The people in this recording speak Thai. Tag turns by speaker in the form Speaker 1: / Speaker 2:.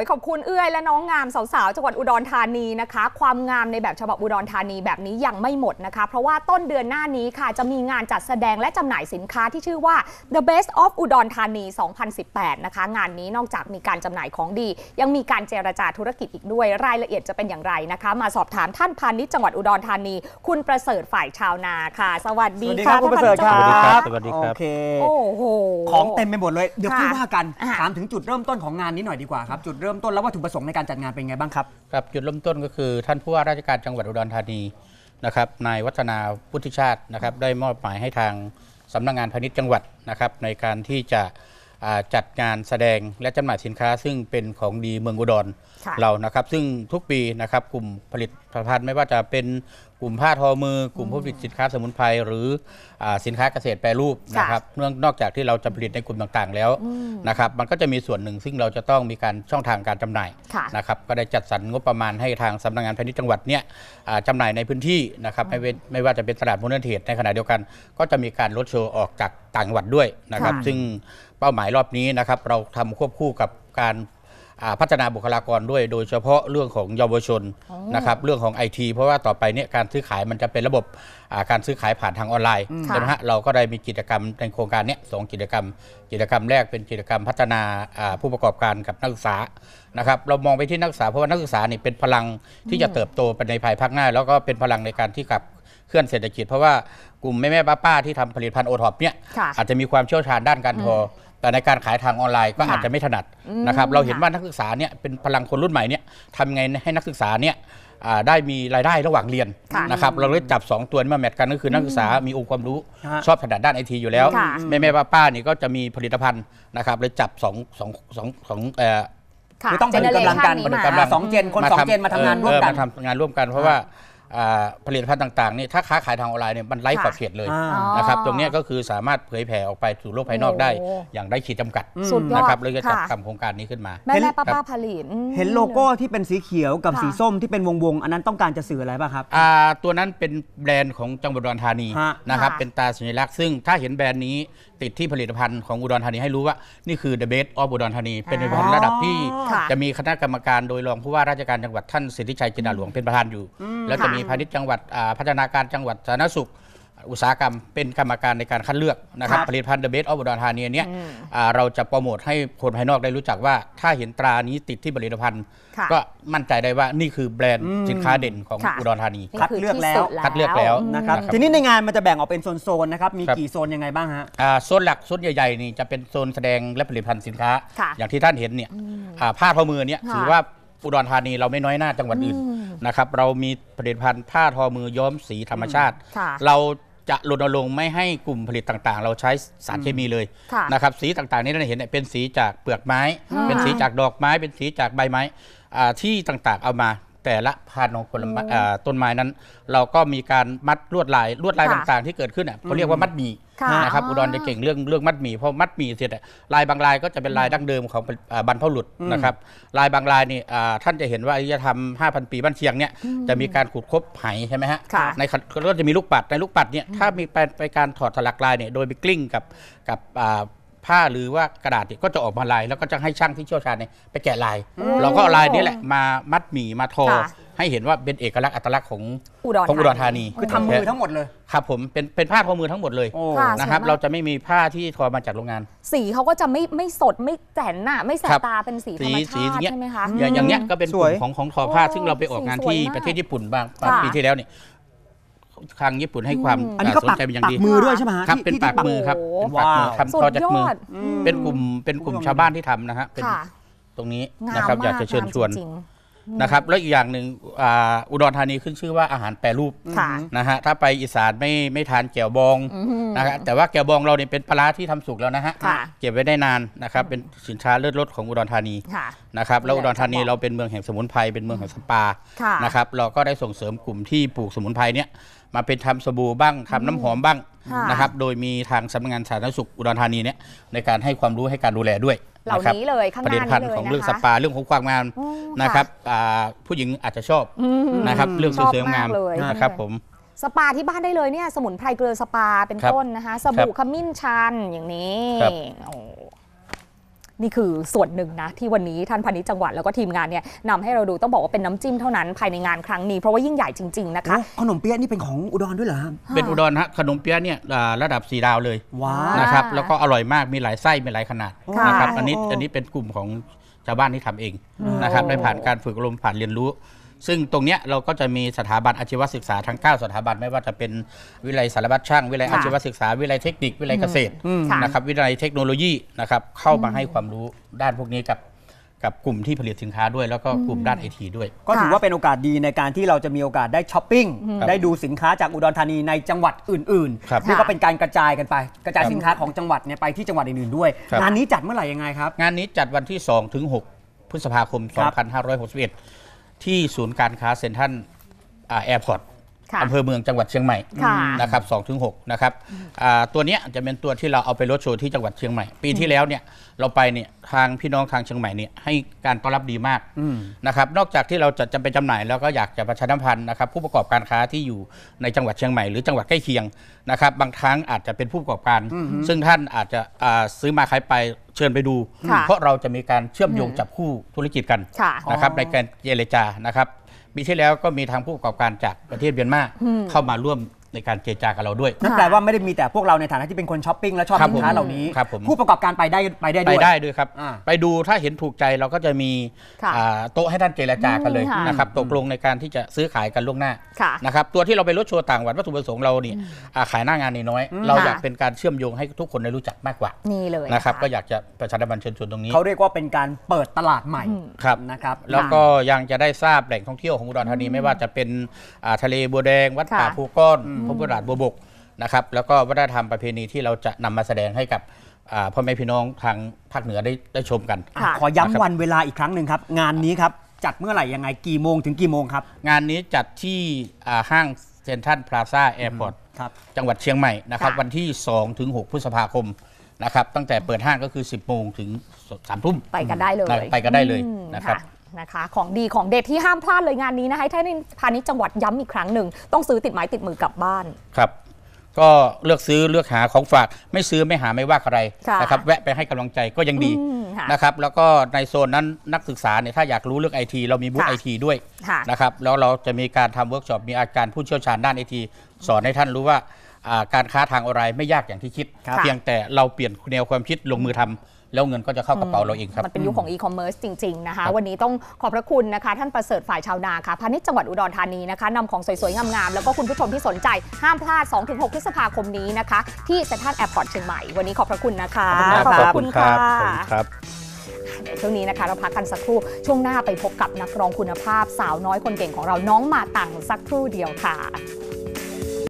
Speaker 1: ยขอบคุณเอื้อยและน้องงามสาวๆจังหวัดอุดรธานีนะคะ ความงามในแบบฉบับอุดรธานีแบบนี้ยังไม่หมดนะคะ เพราะว่าต้นเดือนหน้านี้ค่ะจะมีงานจัดแสดงและจำหน่ายสินค้าที่ชื่อว่า The Best of อุดรธานี2018 นะคะ งานนี้นอกจากมีการจำหน่ายของดี ยังมีการเจรจาธุรกิจอีกด้วยรายละเอียดจะเป็นอย่างไรนะคะ มาสอบถามท่านพานิชจังหวัดอุดรธานี คุณประเสริฐฝ่ายชาวนาค่ะ สวัสดีค่ะคุณประเสริฐครับสวัสดีครับโอเคโอ้โหของเต็มไปหมดเลยเดี๋ยวคูดยว่ากันถามถึงจุดเริ่มต้นของงานนี้หน่อยดีกว่าครับจุดเเริ่มต้น
Speaker 2: แล้ววัตถุประสงค์ในการจัดงานเป็นไงบ้างครับครับจุดเริ่มต้นก็คือ ท่านผู้ว่าราชการจังหวัดอุดรธานีนะครับนายวัฒนาพุทธิชาตินะครับได้มอบหมายให้ทาง สำนักงงานพาณิชย์จังหวัดนะครับ ในการที่จะจัดงานแสดงและจำหน่ายสินค้า ซึ่งเป็นของดีเมืองอุดรเรานะครับ ซึ่งทุกปีนะครับกลุ่มผลิตภัณฑ์ไม่ว่าจะเป็นกลุ่มผ้าทอมือ กลุ่มผลิตสินค้าสมุนไพรหรืออสินค้าเกษตรแปรรูปนะครับเนื่องนอกจากที่เราจะผลิตในกลุ่มต่างๆแล้วนะครับมันก็จะมีส่วนหนึ่งซึ่งเราจะต้องมีการช่องทางการจำหน่ายนะครับก็ได้จัดสรรงบประมาณให้ทางสำนักงานพาณิชย์จังหวัดเนี่ยจำหน่ายในพื้นที่นะครับไม่เนไม่ว่าจะเป็นตลาดมูลนิธิในขณะเดียวกัน ก็จะมีการลดโชว์ออกจากต่างจังหวัดด้วยนะครับ ซึ่งเป้าหมายรอบนี้นะครับเราทำควบคู่กับการพัฒนาบุคลากรด้วยโดยเฉพาะเรื่องของเยาวชนนะครับเรื่องของไอทีเพราะว่าต่อไปเนี่ยการซื้อขายมันจะเป็นระบบการซื้อขายผ่านทางออนไลน์ใช่ไหมฮะเราก็ได้มีกิจกรรมในโครงการเนี้ยสองกิจกรรมกิจกรรมแรกเป็นกิจกรรมพัฒนาผู้ประกอบการกับนักศึกษานะครับ เรามองไปที่นักศึกษาเพราะว่านักศึกษานี่เป็นพลังที่จะเติบโตไปในภายภาคหน้าแล้วก็เป็นพลังในการที่กับเคลื่อนเศรษฐกิจ เพราะว่ากลุ่มแม่แม่ป้าป้าที่ทำผลิตภัณฑ์โอท็อปเนี่ยอาจจะมีความเชี่ยวชาญด้านการพอแต่ในการขายทางออนไลน์ก็อาจจะไม่ถนัดนะครับเราเห็นว่านักศึกษาเนี่ยเป็นพลังคนรุ่นใหม่เนี่ยทำไงให้นักศึกษาเนี่ยได้มีรายได้ระหว่างเรียนนะครับเราเลยจับ 2 ตัวนี้มาแมทกันก็คือนักศึกษามีองค์ความรู้ชอบถนัดด้านไอทีอยู่แล้ว แม่แม่ป้าป้านี่ก็จะมีผลิตภัณฑ์นะครับเลยจับ2องส
Speaker 1: คือต้องเป็นกำลังกันกำลังสองเจนคนสองเจนมาทำงานร่วมกันมาท
Speaker 2: ำงานร่วมกันเพราะว่าผลิตภัณฑ์ต่างๆนี่ถ้าค้าขายทางออนไลน์เนี่ยมันไร้ขอบเขตเลยนะครับตรงนี้ก็คือสามารถเผยแผ่ออกไปสู่โลกภายนอกได้ อย่างได้ขีดจำกัดนะครับเลยจะจัดทำโครงการนี้ขึ้นมาแม่แม่ป้าป้า
Speaker 1: ผลิตเห็นโลโก้
Speaker 2: ที่เป็นสีเขียวกับสีส้มที่เป็นวงๆอันนั้นต้องการจะสื่ออะไรบ้างครับตัวนั้นเป็นแบรนด์ของจังหวัดอุดรธานีนะครับเป็นตาสัญลักษณ์ซึ่งถ้าเห็นแบรนด์นี้ติดที่ผลิตภัณฑ์ของอุดรธานีให้รู้ว่า นี่คือ The Best of อุดรธานี เป็นผลิตภัณฑ์ระดับที่จะมีคณะกรรมการ โดยรองผู้ว่าราชการจังหวัดท่านสิทธิชัยจินดาหลวงเป็นประธานอยู่แล้วจะีพาณิชย์จังหวัดพัฒนาการจังหวัดสาธารณสุขอุตสาหกรรม เป็นกรรมการในการคัดเลือกนะครับผลิตภัณฑ์เดอะเบสออฟอุดรธานีเนี้ยเราจะโปรโมทให้คนภายนอกได้รู้จักว่า ถ้าเห็นตรานี้ติดที่ผลิตภัณฑ์ ก็มั่นใจได้ว่านี่คือแบรนด์สินค้าเด่นของอุดรธานีคัดเลือกแล้วคัดเลือกแล้วนะครับทีนี้ในงานมันจะแบ่งออกเป็นโซนๆนะครับมีกี่โซนยังไงบ้างฮะโซนหลักโซนใหญ่ๆนี่จะเป็นโซนแสดงและผลิตภัณฑ์สินค้า อย่างที่ท่านเห็นเนี่ยผ้าพอมือเนี่ยถือว่าอุดรธานีเราไม่น้อยหน้าจังหวัดอื่นนะครับเรามีผลิตภัณฑ์ผ้าทอมือย้อมสีธรรมชาติ เราจะรณรงค์ไม่ให้กลุ่มผลิตต่าง ๆ เราใช้สารเคมีเลยนะครับสีต่างๆนี่เราเห็นเป็นสีจากเปลือกไม้ เป็นสีจากดอกไม้ เป็นสีจากใบไม้ที่ต่างๆเอามาแต่ละพันธุ์ของผลต้นไม้นั้น เราก็มีการมัดลวดลายลวดลายต่าง ๆที่เกิดขึ้นเ่เขาเรียกว่ามัดหมี่ะนะครับอุดรจะเก่งเรื่องเรื่องมัดหมี่เพราะมัดหมี่เสร็จอะลายบางลายก็จะเป็นลายดั้งเดิมของบรรพบุรุษนะครับลายบางลายนี่ท่านจะเห็นว่าอารยธรรม5,000ปีบ้านเชียงเนี่ยจะมีการขุดคบไหใช่ไหมฮะในก็จะมีลูกปัดในลูกปัดเนี่ยถ้ามีไปการถอดถลักลายเนี่ยโดยไปกลิ้งกับกับผ้าหรือว่ากระดาษเนี่ยก็จะออกมาลายแล้วก็จะให้ช่างที่เชี่ยวชาญเนี่ยไปแกะลาย เราก็าลายนี้แหละมามัดหมี่มาทอ ให้เห็นว่าเป็นเอกลักษณ์อัตลักษณ์ของ
Speaker 1: อุดของอุดรธา
Speaker 2: นีคือทำมือทั้งหมดเลยครับ ผมเป็นเป็นผ้าทอมือทั้งหมดเลยนะครับ เราจะไม่มีผ้าที่ทอมาจากโรงงาน
Speaker 1: สีเขาก็จะไม่ไม่สดไม่แจนน่ะไม่แสบตาเป็นสีธรรมสีชาติเนี้ยใช่ไหมคะอย่างเงเนี้ยก็เป็นกลุ่มของ
Speaker 2: ของทอผ้าซึ่งเราไปออกงานที่ประเทศญี่ปุ่นบางปีที่แล้วเนี่ยทางญี่ปุ่นให้ความอนนก็สนปักใจเป็นอย่างดีมือด้วยใช่ไหมครับ เป็นปากมือครับเป็นปากมือว้าวทำต่อจากมือสุดยอดเป็นกลุ่ม เป็นกลุ่มชาวบ้านที่ทำนะฮะเป็นตรงนี้นะครับ อยากจะเชิญชวนนะครับ แล้วอีกอย่างหนึ่งอุดรธานีขึ้นชื่อว่าอาหารแปรรูป นะฮะ ถ้าไปอีสานไม่ไม่ทานแกวบองนะครับแต่ว่าแกวบองเราเนี่ยเป็นปลาร้าที่ทำสุกแล้วนะฮะ เก็บไว้ได้นานนะครับ เป็นสินค้าเลิศรสของอุดรธานีนะครับ แล้วอุดรธานีเราเป็นเมืองแห่งสมุนไพร เป็นเมืองแห่งสปา นะครับ เราก็ได้ส่งเสริมกลุ่มที่ปลูกสมุนไพรเนี่ยมาเป็นทำสบู่บ้างทำน้ำหอมบ้างนะครับโดยมีทางสำนักงานสาธารณสุขอุดรธานีเนี่ยในการให้ความรู้ให้การดูแลด้วยเหล่านี้เลยข้างหน้าประเด็นพันของเรื่องสปาเรื่องของความงามนะครับผู้หญิงอาจจะชอบนะครับเรื่องสวยงามนะครับผม
Speaker 1: สปาที่บ้านได้เลยเนี่ยสมุนไพรเกลือสปาเป็นต้นนะคะสบู่ขมิ้นชันอย่างนี้นี่คือส่วนหนึ่งนะที่วันนี้ท่านพานิจังหวัดแล้วก็ทีมงานเนี่ยนำให้เราดูต้องบอกว่าเป็นน้ำจิ้มเท่านั้น ภายในงานครั้งนี้เพราะว่ายิ่งใหญ่จริงๆนะคะขนมเปี๊ยะนี่เป็นของอุดรด้วยเหรอเป็นอุ
Speaker 2: ดรฮะขนมเปี๊ยะเนี่ยระดับสีดาวเลยนะครับแล้วก็อร่อยมากมีหลายไส้มีหลายขนาดนะครับอันนี้อันนี้เป็นกลุ่มของชาวบ้านที่ทำเองนะครับได้ผ่านการฝึกอบรมผ่านเรียนรู้ซึ่งตรงเนี้ยเราก็จะมีสถาบันอาชีวศึกษา ทั้ง 9 สถาบันไม่ว่าจะเป็นวิเลยสารบัตรช่างวิเลยอาชีวศึกษาวิเลยเทคนิค วิเลยเกษตรนะครับวิเลยเทคโนโลยีนะครับเข้ามาให้ความรู้ด้านพวกนี้กับกับกลุ่มที่ผลิตสินค้าด้วยแล้วก็กลุ่มด้านไอที ด้วย ก็ถือว่าเป็นโอกาสดีในการที่เราจะมีโอกาสได้ช้อปปิ้ง ได้ดูสินค้าจากอุดรธานีในจังหวัดอื่นๆนี่ก็เป็นการกระจายกันไป กระจายสินค้าของจังหวัดเนี่ยไปที่จังหวัดอื่นๆด้วยงานนี้จัดเมื่อไหร่ยังไงครับ งานนี้จัดวันที่2ถึง6พฤษภาคมั2561ที่ศูนย์การค้าเซ็นทรัลแอร์พอร์ตอำเภอเมืองจังหวัดเชียงใหม่นะครับสองถึงหกนะครับ ตัวนี้จะเป็นตัวที่เราเอาไปรถโชว์ที่จังหวัดเชียงใหม่ปีที่แล้วเนี่ยเราไปเนี่ยทางพี่น้องทางเชียงใหม่เนี่ยให้การต้อนรับดีมากนะครับ นอกจากที่เราจะจำเป็นจำหน่ายแล้วก็อยากจะประชาสัมพันธ์นะครับ ผู้ประกอบการค้าที่อยู่ในจังหวัดเชียงใหม่หรือจังหวัดใกล้เคียงนะครับ บางครั้งอาจจะเป็นผู้ประกอบการ ซึ่งท่านอาจจะซื้อมาขายไปเชิญไปดู เพราะเราจะมีการเชื่อมโยงจับคู่ธุรกิจกันนะครับในการเจรจานะครับปีที่แล้วก็มีทางผู้ประกอบการจากประเทศเมียนมาเข้ามาร่วมในการเจรจากับเราด้วย นั่นแปลว่าไม่ได้มีแต่พวกเราในฐานะที่เป็นคนช้อปปิ้งและชอบสินค้าเหล่านี้ผู้ประกอบการไปได้ไปได้ด้วย ไปได้ด้วยครับ ไปดูถ้าเห็นถูกใจเราก็จะมีโต๊ะให้ท่านเจรจากันเลยนะครับตกลงในการที่จะซื้อขายกันล่วงหน้านะครับตัวที่เราไปรถโชว์ต่างัวัดวัตถุประสงค์เราเนี่ยขายหน้างานน้อย เราอยากเป็นการเชื่อมโยงให้ทุกคนได้รู้จักมากกว่า
Speaker 1: นี่เลยนะครับ ก
Speaker 2: ็อยากจะประชาสัมพันธ์เชิญชวนตรงนี้เขาเรียกว่าเป็นการเปิดตลาดใหม่ครับนะครับแล้วก็ยังจะได้ทราบแหล่งท่องเที่ยวของอุดรธานีไม่ว่าจะเป็นทะเลบัวแดง วัดป่าภูก้อนพบประหราดบัวบกนะครับแล้วก็วัฒนธรรมประเพณีที่เราจะนำมาแสดงให้กับพ่อแม่พี่น้องทางภาคเหนือได้ได้ชมกัน ขอ ย้ำวันเวลาอีกครั้งหนึ่งครับ งานนี้ครับจัดเมื่อไหร่ยังไงกี่โมงถึงกี่โมงครับ งานนี้จัดที่ห้างเซ็นทรัลพลาซ่าแอร์พอร์ตจังหวัดเชียงใหม่นะครับ วันที่2ถึง6พฤษภาคมนะครับ ตั้งแต่เปิดห้างก็คือ 10 โมงถึง3ทุ่มไปกันได้เลยไปกันได้เลยนะครับ
Speaker 1: นะคะของดีของเด็ดที่ห้ามพลาดเลยงานนี้นะคะท่านพาณิชย์จังหวัดย้ำอีกครั้งหนึ่งต้องซื้อติดไม้ติดมือกลับบ้าน
Speaker 2: ครับ ก็เลือกซื้อเลือกหาของฝาก ไม่ซื้อไม่หาไม่ว่าอะไรนะครับแวะไปให้กำลังใจก็ยังดีนะครับแล้วก็ในโซนนั้นนักศึกษาเนี่ยถ้าอยากรู้เรื่องไอทีเรามีบูธไอทีด้วยนะครับแล้วเราจะมีการทำเวิร์กช็อป มีอาจารย์ผู้เชี่ยวชาญด้านไอที สอนให้ท่านรู้ว่าการค้าทางออนไลน์ไม่ยากอย่างที่คิดคเพียงแต่เราเปลี่ยนแนวความคิดลงมือทำแล้วเงินก็จะเข้ากระเป๋าเราเองครับ มันเป็นยุค
Speaker 1: ของอีคอมเมิร์ซจริง ๆ นะคะวันนี้ต้องขอบพระคุณนะคะ ท่านประเสริฐฝ่ายชาวนาค่ะพาณิชย์จังหวัดอุดรธานีนะคะนำของสวย ๆงามๆแล้วก็คุณผู้ชมที่สนใจ ห้ามพลาด 2-6 พฤษภาคมนี้นะคะที่เซ็นทรัลแอร์พอร์ตเชียงใหม่ วันนี้ขอบพระคุณนะคะขอบคุณค่ะครับช่วงนี้นะคะเราพักกันสักครู่ช่วงหน้าไปพบกับนักร้องคุณภาพสาวน้อยคนเก่งของเราน้องมาตังสักครู่เดียวค่ะ